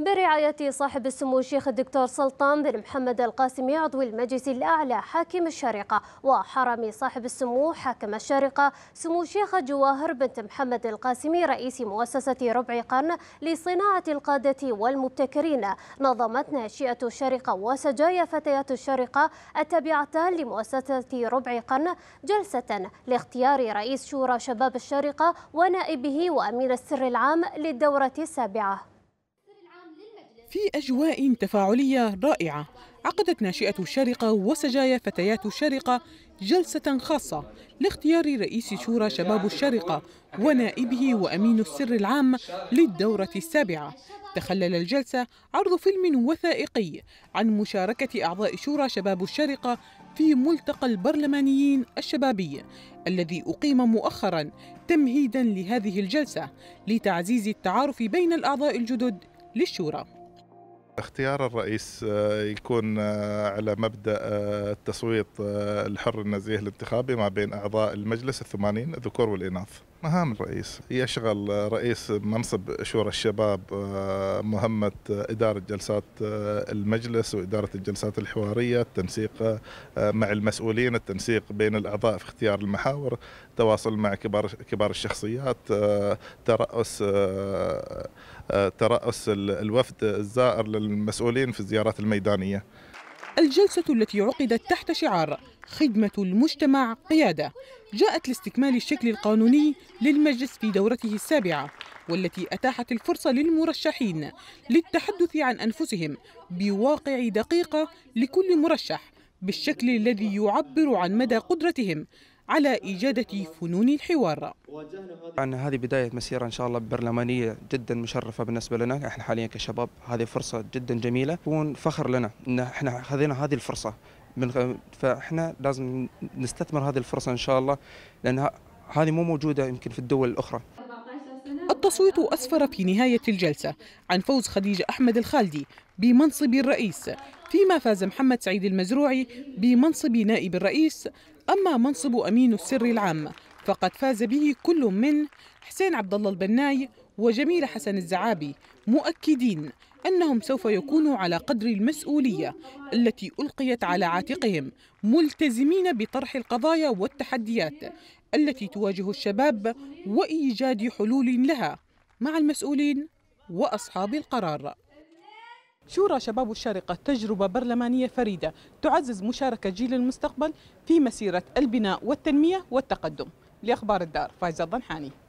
برعاية صاحب السمو الشيخ الدكتور سلطان بن محمد القاسمي عضو المجلس الأعلى حاكم الشارقة وحرم صاحب السمو حاكم الشارقة سمو الشيخ جواهر بنت محمد القاسمي رئيس مؤسسة ربع قرن لصناعة القادة والمبتكرين نظمت ناشئة الشارقة وسجايا فتيات الشارقة التابعتان لمؤسسة ربع قرن جلسة لاختيار رئيس شورى شباب الشارقة ونائبه وأمين السر العام للدورة السابعة في أجواء تفاعلية رائعة عقدت ناشئة الشارقة وسجايا فتيات الشارقة جلسة خاصة لاختيار رئيس شورى شباب الشارقة ونائبه وأمين السر العام للدورة السابعة تخلل الجلسة عرض فيلم وثائقي عن مشاركة أعضاء شورى شباب الشارقة في ملتقى البرلمانيين الشبابي الذي أقيم مؤخرا تمهيدا لهذه الجلسة لتعزيز التعارف بين الأعضاء الجدد للشورى اختيار الرئيس آه، يكون آه، على مبدا آه، التصويت الحر النزيه الانتخابي ما بين اعضاء المجلس الثمانين الذكور والاناث. مهام الرئيس يشغل رئيس منصب شورى الشباب مهمة إدارة جلسات المجلس وإدارة الجلسات الحوارية التنسيق مع المسؤولين التنسيق بين الأعضاء في اختيار المحاور تواصل مع كبار, كبار الشخصيات ترأس ترأس الوفد الزائر للمسؤولين في الزيارات الميدانية الجلسة التي عقدت تحت شعار خدمة المجتمع قيادة جاءت لاستكمال الشكل القانوني للمجلس في دورته السابعة والتي أتاحت الفرصة للمرشحين للتحدث عن أنفسهم بواقع دقيقة لكل مرشح بالشكل الذي يعبر عن مدى قدرتهم على إجادة فنون الحوار عن هذه بداية مسيرة إن شاء الله برلمانية جدا مشرفة بالنسبة لنا إحنا حاليا كشباب هذه فرصة جدا جميلة تكون فخر لنا إن إحنا خذينا هذه الفرصة من فإحنا لازم نستثمر هذه الفرصة إن شاء الله لأن هذه مو موجودة يمكن في الدول الأخرى التصويت أسفر في نهاية الجلسة عن فوز خديجة أحمد الخالدي بمنصب الرئيس فيما فاز محمد سعيد المزروعي بمنصب نائب الرئيس أما منصب أمين السر العام فقد فاز به كل من حسين عبد الله البناي وجميل حسن الزعابي مؤكدين أنهم سوف يكونوا على قدر المسؤولية التي ألقيت على عاتقهم ملتزمين بطرح القضايا والتحديات التي تواجه الشباب وإيجاد حلول لها مع المسؤولين وأصحاب القرار شورى شباب الشارقة تجربة برلمانية فريدة تعزز مشاركة جيل المستقبل في مسيرة البناء والتنمية والتقدم لأخبار الدار فايزة الضنحاني